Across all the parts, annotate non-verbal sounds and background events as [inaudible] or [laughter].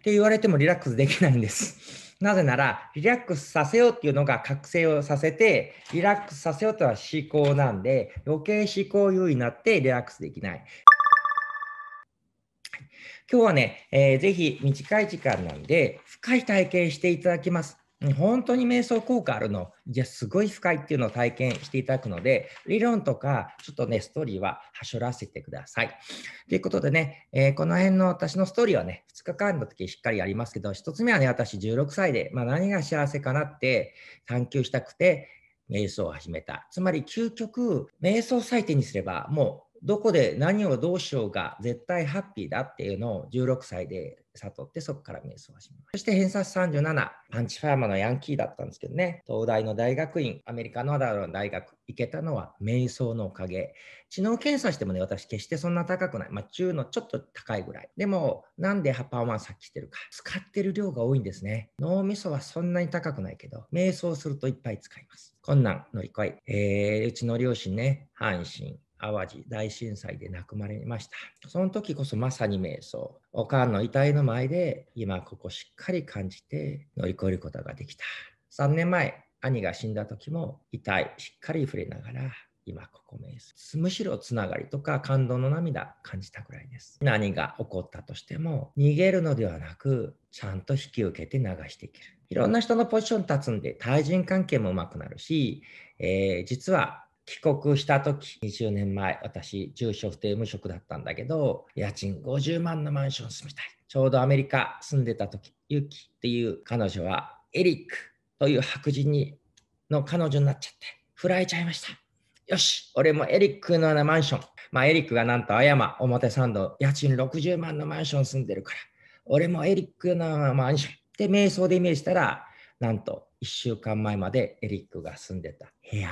って言われてもリラックスできないんです。[laughs] なぜなら、リラックスさせようっていうのが覚醒をさせて、リラックスさせようとは思考なんで、余計思考優位になってリラックスできない。今日はね、えー、ぜひ短い時間なんで、深い体験していただきます。本当に瞑想効果あるの、いや、すごい深いっていうのを体験していただくので、理論とか、ちょっとね、ストーリーははしょらせてください。ということでね、えー、この辺の私のストーリーはね、2日間の時しっかりやりますけど、1つ目はね、私16歳で、まあ、何が幸せかなって探求したくて、瞑想を始めた。つまり究極、瞑想最低にすれば、もうどこで何をどうしようが絶対ハッピーだっていうのを16歳で悟ってそこから瞑想を始めました。そして偏差37、パンチファーマのヤンキーだったんですけどね、東大の大学院、アメリカのダン大学行けたのは瞑想のおかげ。知能検査してもね、私決してそんな高くない。まあ中のちょっと高いぐらい。でも、なんでハパーマンさっきしてるか。使ってる量が多いんですね。脳みそはそんなに高くないけど、瞑想するといっぱい使います。困難乗り越ええー、うちの両親ね、阪神、淡路大震災で亡くなりました。その時こそまさに瞑想。おかんの遺体の前で今ここしっかり感じて乗り越えることができた。3年前、兄が死んだ時も遺体しっかり触れながら今ここ瞑想。むしろつながりとか感動の涙感じたくらいです。何が起こったとしても逃げるのではなくちゃんと引き受けて流していける。いろんな人のポジションに立つんで対人関係もうまくなるし、えー、実は帰国した時20年前私住所不定無職だったんだけど家賃50万のマンション住みたいちょうどアメリカ住んでた時ユキっていう彼女はエリックという白人にの彼女になっちゃって振られちゃいましたよし俺もエリックのようなマンションまあエリックがなんと青山表参道家賃60万のマンション住んでるから俺もエリックのようなマンションで瞑想でイメージしたらなんと1週間前までエリックが住んでた部屋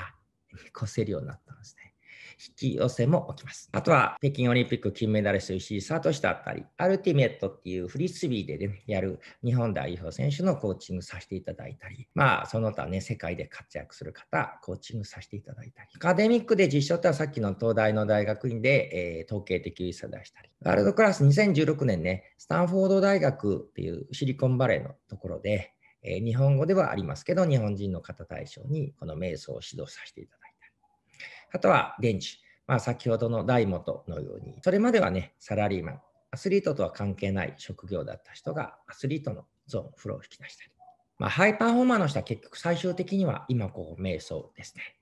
越せるようになったんですね。引き寄せも起きます。あとは、北京オリンピック金メダリスト石井聡だったり、アルティメットっていうフリスビーで、ね、やる日本代表選手のコーチングさせていただいたり、まあ、その他ね、世界で活躍する方、コーチングさせていただいたり、アカデミックで実証ってはさっきの東大の大学院で、えー、統計的優位差出したり、ワールドクラス2016年ね、スタンフォード大学っていうシリコンバレーのところで、えー、日本語ではありますけど、日本人の方対象にこの瞑想を指導させていただあとは現地、まあ、先ほどの大元のように、それまではね、サラリーマン、アスリートとは関係ない職業だった人が、アスリートのゾーン、フローを引き出したり、まあ、ハイパフォーマーの人は結局最終的には今こう、瞑想ですね。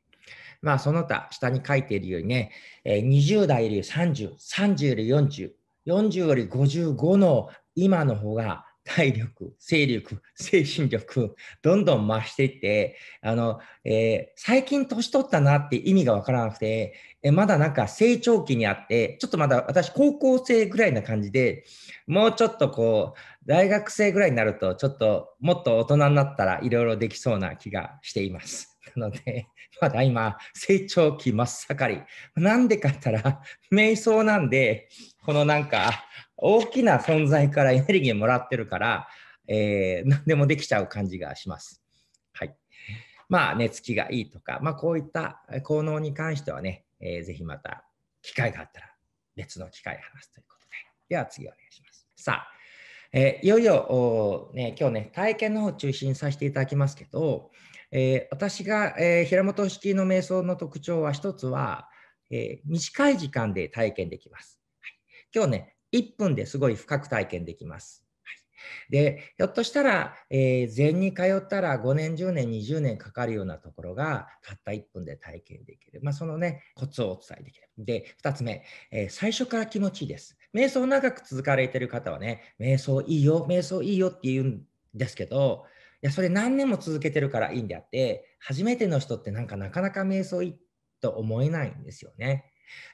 まあ、その他、下に書いているようにね、20代より30、30より40、40より55の今の方が体力、精力、[laughs] 精神力、どんどん増していって、あの、えー、最近年取ったなって意味がわからなくて、えまだなんか成長期にあって、ちょっとまだ私高校生ぐらいな感じで、もうちょっとこう、大学生ぐらいになると、ちょっともっと大人になったらいろいろできそうな気がしています。なので、[laughs] まだ今、成長期真っ盛り。なんでかったら、瞑想なんで、このなんか、大きな存在からエネルギーもらってるから、えー、何でもできちゃう感じがします。はい。まあ、寝つきがいいとか、まあ、こういった効能に関してはね、えー、ぜひまた、機会があったら、別の機会話すということで。では、次お願いします。さあ、えー、いよいよ、ね、今日ね、体験の方中心にさせていただきますけど、えー、私が、えー、平本式の瞑想の特徴は一つは、えー、短い時間で体験できます。はい、今日ね、1分ですごい深く体験できます。はい、で、ひょっとしたら、え禅に通ったら5年、10年、20年かかるようなところがたった1分で体験できる。まあ、そのね、コツをお伝えできる。で、2つ目、え最初から気持ちいいです。瞑想長く続かれてる方はね、瞑想いいよ、瞑想いいよって言うんですけど、や、それ何年も続けてるからいいんであって、初めての人ってなんかなかなか瞑想いいと思えないんですよね。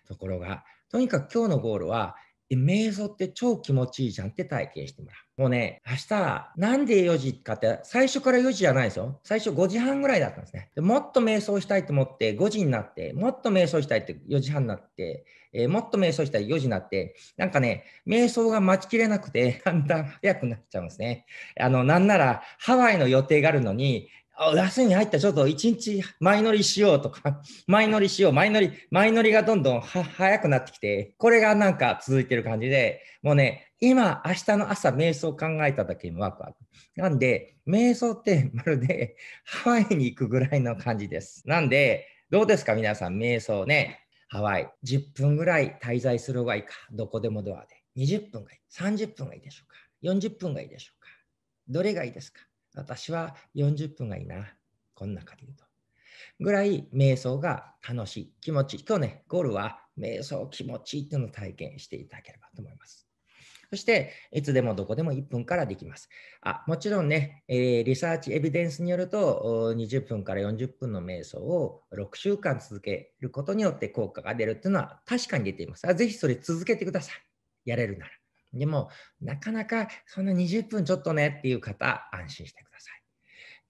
ところが、とにかく今日のゴールは、瞑想って超気持ちいいじゃんって体験してもらもうね、明日、なんで4時かって、最初から4時じゃないですよ。最初5時半ぐらいだったんですね。でもっと瞑想したいと思って、5時になって、もっと瞑想したいって4時半になって、えー、もっと瞑想したい4時になって、なんかね、瞑想が待ちきれなくて、[laughs] だんだん早くなっちゃうんですね。あの、なんなら、ハワイの予定があるのに、休みに入ったらちょっと一日前乗りしようとか、[laughs] 前乗りしよう、前乗り、前乗りがどんどん早くなってきて、これがなんか続いてる感じで、もうね、今、明日の朝、瞑想を考えただけにワクワク。なんで、瞑想ってまるで [laughs] ハワイに行くぐらいの感じです。なんで、どうですか皆さん、瞑想ね。ハワイ。10分ぐらい滞在するがいいか。どこでもドアで。20分がいい。30分がいいでしょうか。40分がいいでしょうか。どれがいいですか私は40分がいいな。こんな感じでと。ぐらい瞑想が楽しい、気持ちいい。今日ね、ゴールは瞑想気持ちいいというのを体験していただければと思います。そして、いつでもどこでも1分からできます。あもちろんね、えー、リサーチエビデンスによると、20分から40分の瞑想を6週間続けることによって効果が出るというのは確かに出ています。あぜひそれ続けてください。やれるなら。でも、なかなかそんな20分ちょっとねっていう方、安心してください。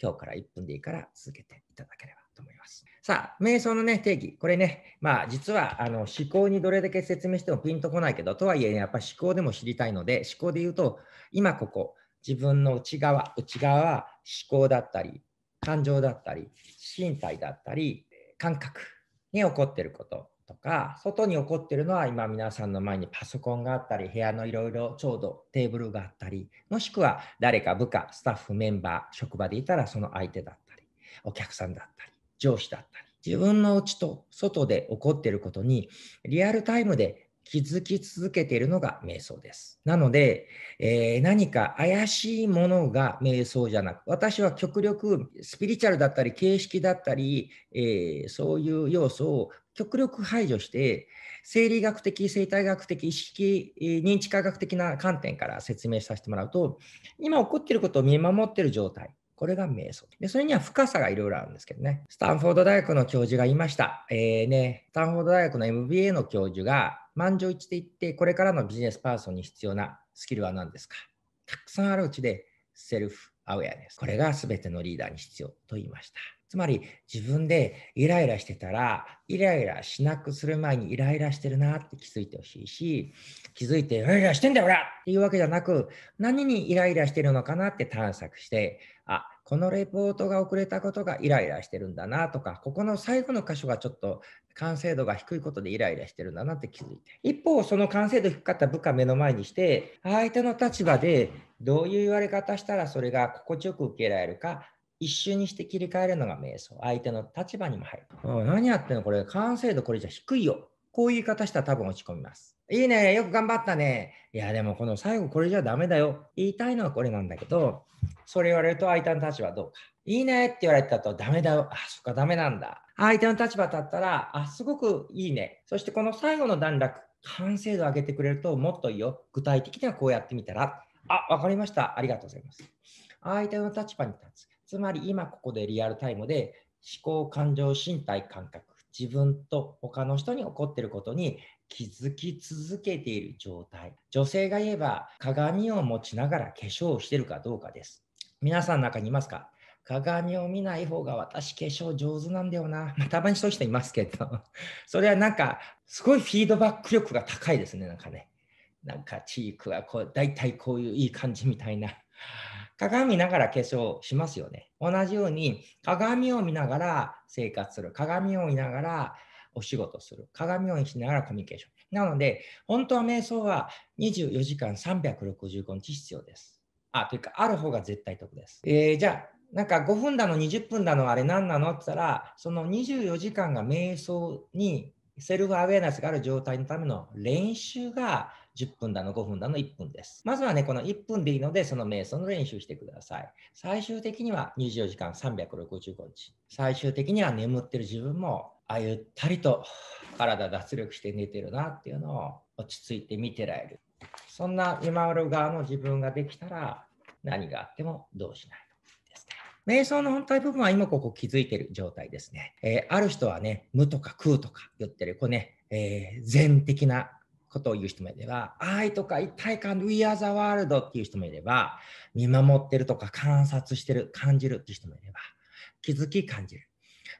今日から1分でいいから続けていただければと思います。さあ、瞑想のね、定義。これね、まあ実はあの思考にどれだけ説明してもピンとこないけど、とはいえ、ね、やっぱ思考でも知りたいので、思考で言うと、今ここ、自分の内側、内側は思考だったり、感情だったり、身体だったり、感覚に起こってること。とか、外に起こってるのは今皆さんの前にパソコンがあったり、部屋のいろいろちょうどテーブルがあったり、もしくは誰か部下、スタッフ、メンバー、職場でいたらその相手だったり、お客さんだったり、上司だったり、自分のうちと外で起こっていることにリアルタイムで気づき続けているのが瞑想です。なので、えー、何か怪しいものが瞑想じゃなく、私は極力スピリチュアルだったり、形式だったり、えー、そういう要素を極力排除して、生理学的、生態学的、意識、認知科学的な観点から説明させてもらうと、今起こっていることを見守っている状態。これが瞑想。で、それには深さがいろいろあるんですけどね。スタンフォード大学の教授が言いました。えー、ね、スタンフォード大学の MBA の教授が、満場一致で言って、これからのビジネスパーソンに必要なスキルは何ですかたくさんあるうちで、セルフアウェアネス。これが全てのリーダーに必要と言いました。つまり自分でイライラしてたら、イライラしなくする前にイライラしてるなって気づいてほしいし、気づいてイライラしてんだよ俺っていうわけじゃなく、何にイライラしてるのかなって探索して、あ、このレポートが遅れたことがイライラしてるんだなとか、ここの最後の箇所がちょっと完成度が低いことでイライラしてるんだなって気づいて。一方、その完成度低かった部下目の前にして、相手の立場でどういう言われ方したらそれが心地よく受けられるか、一瞬にして切り替えるのが瞑想。相手の立場にも入る。うん、何やってんのこれ、完成度これじゃ低いよ。こういう言い方したら多分落ち込みます。いいね、よく頑張ったね。いや、でもこの最後これじゃダメだよ。言いたいのはこれなんだけど、それ言われると相手の立場はどうか。いいねって言われたとダメだよ。あ、そっかダメなんだ。相手の立場だったら、あ、すごくいいね。そしてこの最後の段落、完成度上げてくれるともっといいよ。具体的にはこうやってみたら、あ、わかりました。ありがとうございます。相手の立場に立つ。つまり今ここでリアルタイムで思考、感情、身体、感覚、自分と他の人に起こっていることに気づき続けている状態。女性が言えば鏡を持ちながら化粧をしているかどうかです。皆さんの中にいますか鏡を見ない方が私化粧上手なんだよな。まあ、たまにそういう人いますけど、それはなんかすごいフィードバック力が高いですね、なんかね。なんかチークはこう大体こういういい感じみたいな。鏡見ながら化粧しますよね。同じように鏡を見ながら生活する。鏡を見ながらお仕事する。鏡を見ながらコミュニケーション。なので、本当は瞑想は24時間365日必要です。あ、というか、ある方が絶対得です。えー、じゃあ、なんか5分だの20分だのあれ何なのって言ったら、その24時間が瞑想にセルフアウェイナスがある状態のための練習が10分だの5分だの1分です。まずはね、この1分でいいので、その瞑想の練習してください。最終的には24時間365日。最終的には眠ってる自分も、あゆったりと体脱力して寝てるなっていうのを落ち着いて見てられる。そんな見守る側の自分ができたら、何があってもどうしない。瞑想の本体部分は今ここ気づいてる状態ですね。えー、ある人はね、無とか空とか言ってる、これね、えー、禅的なことを言う人もいれば、愛とか一体感、We are the world っていう人もいれば、見守ってるとか観察してる、感じるっていう人もいれば、気づき感じる。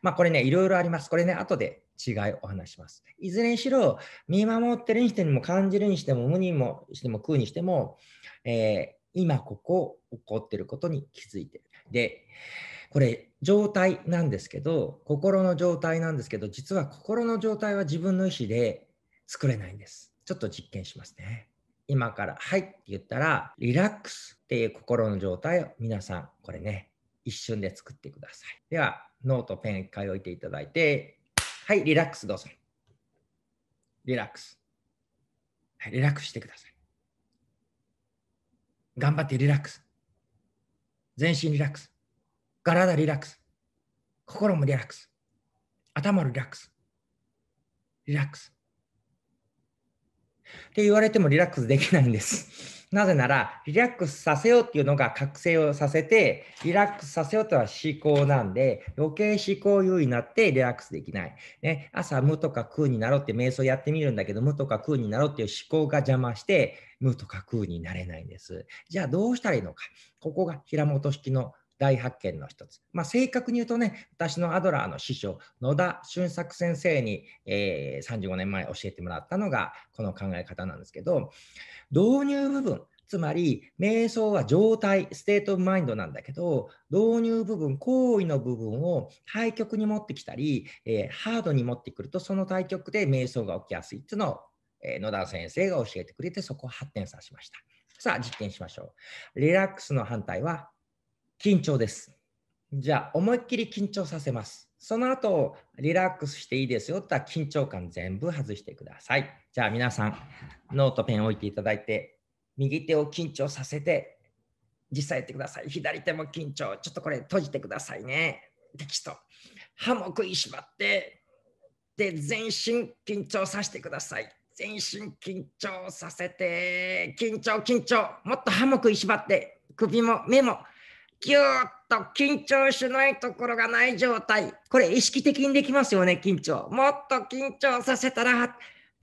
まあこれね、いろいろあります。これね、後で違いお話します。いずれにしろ、見守ってるにしても、感じるにしても、無にもしても、空にしても、えー、今ここ起こってることに気づいてる。で、これ状態なんですけど、心の状態なんですけど、実は心の状態は自分の意思で作れないんです。ちょっと実験しますね。今から「はい」って言ったらリラックスっていう心の状態を皆さんこれね一瞬で作ってください。ではノートペン一回置いていただいてはいリラックスどうぞ。リラックス。はい、リラックスしてください。頑張ってリラックス。全身リラックス。体リラックス。心もリラックス。頭リラックス。リラックス。って言われてもリラックスできないんです。[laughs] なぜなら、リラックスさせようっていうのが覚醒をさせて、リラックスさせようとは思考なんで、余計思考優位になってリラックスできない。ね、朝無とか空になろうって瞑想やってみるんだけど、無とか空になろうっていう思考が邪魔して、無とか空になれないんです。じゃあどうしたらいいのか。ここが平本式の大発見の一つ。まあ、正確に言うとね、私のアドラーの師匠、野田俊作先生に、えー、35年前教えてもらったのが、この考え方なんですけど、導入部分、つまり、瞑想は状態、ステートオブマインドなんだけど、導入部分、行為の部分を対極に持ってきたり、えー、ハードに持ってくると、その対極で瞑想が起きやすいっていうのを、え野田先生が教えてくれて、そこを発展させました。さあ、実験しましょう。リラックスの反対は緊張です。じゃあ、思いっきり緊張させます。その後、リラックスしていいですよって緊張感全部外してください。じゃあ、皆さん、ノートペン置いていただいて、右手を緊張させて、実際やってください。左手も緊張。ちょっとこれ閉じてくださいね。テキスト。歯も食いしばって、で、全身緊張させてください。全身緊張させて、緊張、緊張。もっと歯も食いしばって、首も目もぎゅーっと緊張しないところがない状態。これ意識的にできますよね、緊張。もっと緊張させたら、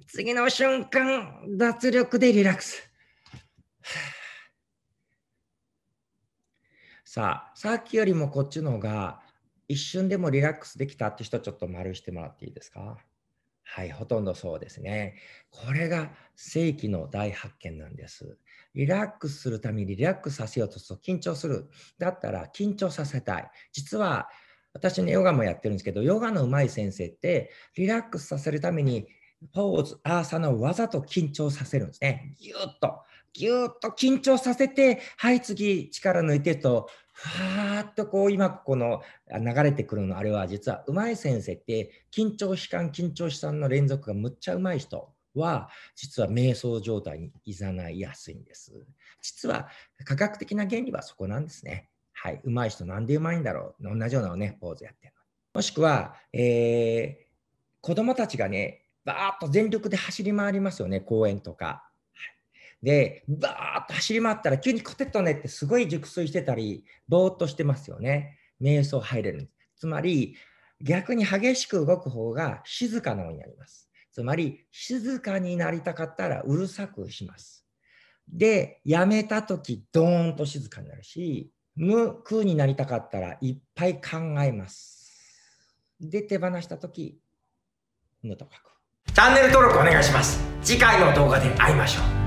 次の瞬間、脱力でリラックス。[sighs] さあ、さっきよりもこっちの方が一瞬でもリラックスできたって人ちょっと丸してもらっていいですかはい、ほとんどそうですね。これが世紀の大発見なんです。リラックスするためにリラックスさせようとすると緊張する。だったら緊張させたい。実は私ね、ヨガもやってるんですけど、ヨガの上手い先生ってリラックスさせるためにポーズ、アーサーのわざと緊張させるんですね。ぎゅっと。ぎゅっと緊張させて、はい、次、力抜いてと、はーっとこう今この流れてくるのあれは実はうまい先生って緊張悲観緊張悲観の連続がむっちゃうまい人は実は瞑想状態にいざないやすいんです。実は科学的な原理はそこなんですね。はい、うまい人なんでうまいんだろう同じようなねポーズやってるもしくは、えー、子供たちがねバーッと全力で走り回りますよね公園とかで、バーッと走り回ったら急にコテッとねってすごい熟睡してたり、ぼーっとしてますよね。瞑想入れるんです。つまり、逆に激しく動く方が静かな方になります。つまり、静かになりたかったらうるさくします。で、やめた時、ドーンと静かになるし、無空になりたかったらいっぱい考えます。で、手放した時、無と書く。チャンネル登録お願いします。次回の動画で会いましょう。